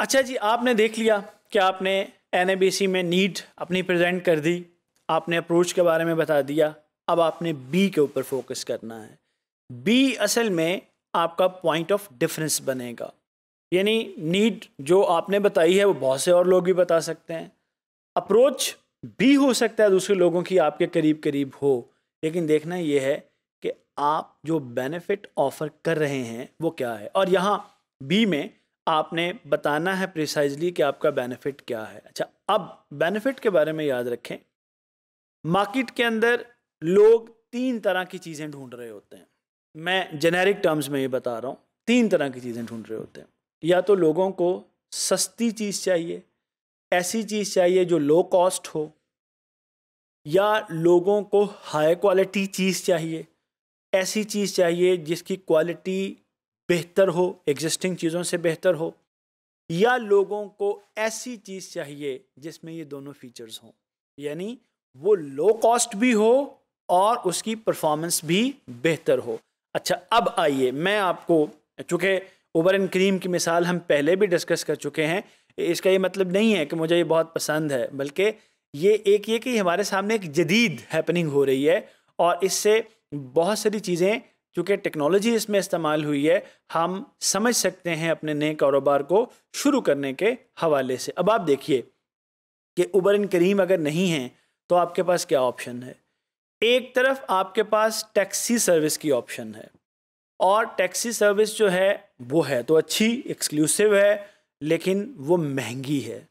अच्छा जी आपने देख लिया कि आपने एन में नीट अपनी प्रेजेंट कर दी आपने अप्रोच के बारे में बता दिया अब आपने बी के ऊपर फोकस करना है बी असल में आपका पॉइंट ऑफ डिफरेंस बनेगा यानी नीड जो आपने बताई है वो बहुत से और लोग भी बता सकते हैं अप्रोच भी हो सकता है दूसरे लोगों की आपके करीब करीब हो लेकिन देखना ये है कि आप जो बेनिफिट ऑफ़र कर रहे हैं वो क्या है और यहाँ बी में आपने बताना है प्रिसाइजली कि आपका बेनिफिट क्या है अच्छा अब बेनिफिट के बारे में याद रखें मार्केट के अंदर लोग तीन तरह की चीज़ें ढूंढ रहे होते हैं मैं जेनेरिक टर्म्स में ये बता रहा हूँ तीन तरह की चीज़ें ढूंढ रहे होते हैं या तो लोगों को सस्ती चीज़ चाहिए ऐसी चीज़ चाहिए जो लो कॉस्ट हो या लोगों को हाई क्वालिटी चीज़ चाहिए ऐसी चीज़ चाहिए जिसकी क्वालिटी बेहतर हो एग्जिस्टिंग चीज़ों से बेहतर हो या लोगों को ऐसी चीज़ चाहिए जिसमें ये दोनों फीचर्स हों यानी वो लो कॉस्ट भी हो और उसकी परफॉर्मेंस भी बेहतर हो अच्छा अब आइए मैं आपको चूँकि ओवर एंड क्रीम की मिसाल हम पहले भी डिस्कस कर चुके हैं इसका ये मतलब नहीं है कि मुझे ये बहुत पसंद है बल्कि ये एक ये कि हमारे सामने एक जदीद हैपनिंग हो रही है और इससे बहुत सारी चीज़ें क्योंकि टेक्नोलॉजी इसमें इस्तेमाल हुई है हम समझ सकते हैं अपने नए कारोबार को शुरू करने के हवाले से अब आप देखिए कि उबर इन करीम अगर नहीं हैं तो आपके पास क्या ऑप्शन है एक तरफ आपके पास टैक्सी सर्विस की ऑप्शन है और टैक्सी सर्विस जो है वो है तो अच्छी एक्सक्लूसिव है लेकिन वो महंगी है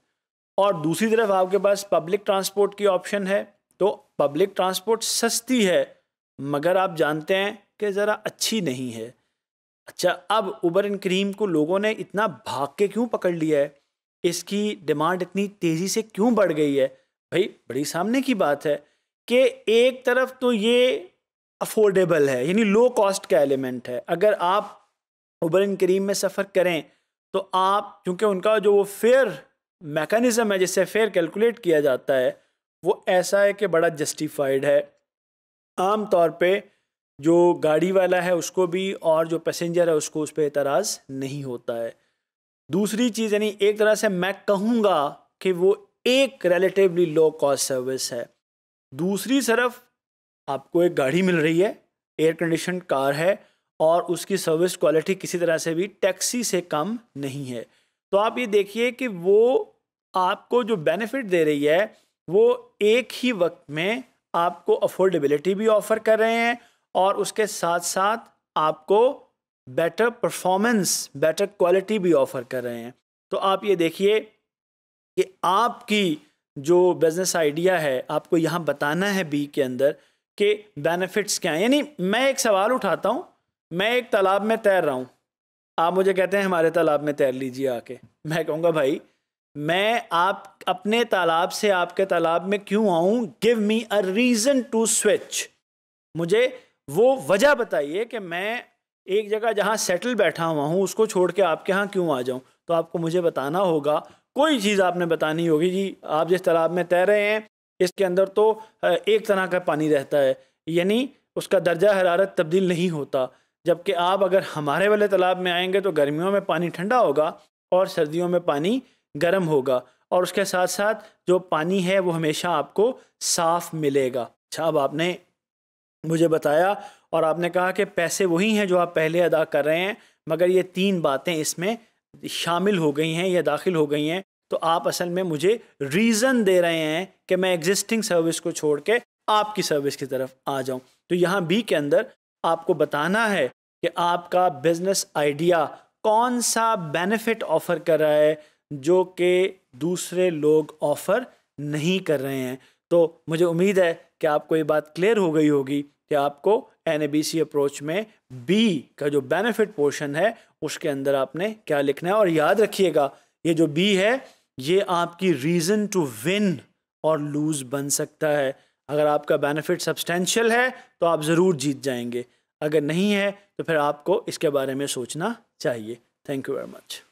और दूसरी तरफ आपके पास पब्लिक ट्रांसपोर्ट की ऑप्शन है तो पब्लिक ट्रांसपोर्ट सस्ती है मगर आप जानते हैं कि ज़रा अच्छी नहीं है अच्छा अब उबर एंड क्रीम को लोगों ने इतना भाग के क्यों पकड़ लिया है इसकी डिमांड इतनी तेज़ी से क्यों बढ़ गई है भाई बड़ी सामने की बात है कि एक तरफ तो ये अफोर्डेबल है यानी लो कॉस्ट का एलिमेंट है अगर आप उबर एंड क्रीम में सफ़र करें तो आप क्योंकि उनका जो वो फेयर मेकनिज़म है जिससे फेयर कैलकुलेट किया जाता है वो ऐसा है कि बड़ा जस्टिफाइड है आम तौर पर जो गाड़ी वाला है उसको भी और जो पैसेंजर है उसको उस पर एतराज़ नहीं होता है दूसरी चीज़ यानी एक तरह से मैं कहूँगा कि वो एक रिलेटिवली लो कॉस्ट सर्विस है दूसरी तरफ आपको एक गाड़ी मिल रही है एयर कंडीशन कार है और उसकी सर्विस क्वालिटी किसी तरह से भी टैक्सी से कम नहीं है तो आप ये देखिए कि वो आपको जो बेनिफिट दे रही है वो एक ही वक्त में आपको अफोर्डेबिलिटी भी ऑफ़र कर रहे हैं और उसके साथ साथ आपको बेटर परफॉर्मेंस बेटर क्वालिटी भी ऑफ़र कर रहे हैं तो आप ये देखिए कि आपकी जो बिज़नेस आइडिया है आपको यहाँ बताना है बी के अंदर कि बेनिफिट्स क्या हैं यानी मैं एक सवाल उठाता हूँ मैं एक तालाब में तैर रहा हूँ आप मुझे कहते हैं हमारे तालाब में तैर लीजिए आके मैं कहूँगा भाई मैं आप अपने तालाब से आपके तालाब में क्यों आऊँ give me a reason to switch मुझे वो वजह बताइए कि मैं एक जगह जहाँ सेटल बैठा हुआ हूँ उसको छोड़ के आपके यहाँ क्यों आ जाऊँ तो आपको मुझे बताना होगा कोई चीज़ आपने बतानी होगी जी आप जिस तालाब में तैर रहे हैं इसके अंदर तो एक तरह का पानी रहता है यानी उसका दर्जा हरारत तब्दील नहीं होता जबकि आप अगर हमारे वाले तालाब में आएंगे तो गर्मियों में पानी ठंडा होगा और सर्दियों में पानी गर्म होगा और उसके साथ साथ जो पानी है वो हमेशा आपको साफ़ मिलेगा अच्छा अब आपने मुझे बताया और आपने कहा कि पैसे वही हैं जो आप पहले अदा कर रहे हैं मगर ये तीन बातें इसमें शामिल हो गई हैं या दाखिल हो गई हैं तो आप असल में मुझे रीज़न दे रहे हैं कि मैं एग्जिस्टिंग सर्विस को छोड़ के आपकी सर्विस की तरफ आ जाऊं तो यहाँ बी के अंदर आपको बताना है कि आपका बिजनेस आइडिया कौन सा बेनिफिट ऑफ़र कर रहा है जो कि दूसरे लोग ऑफ़र नहीं कर रहे हैं तो मुझे उम्मीद है कि आपको ये बात क्लियर हो गई होगी कि आपको एन अप्रोच में बी का जो बेनिफिट पोर्शन है उसके अंदर आपने क्या लिखना है और याद रखिएगा ये जो बी है ये आपकी रीज़न टू विन और लूज़ बन सकता है अगर आपका बेनिफिट सब्सटेंशियल है तो आप ज़रूर जीत जाएंगे अगर नहीं है तो फिर आपको इसके बारे में सोचना चाहिए थैंक यू वेरी मच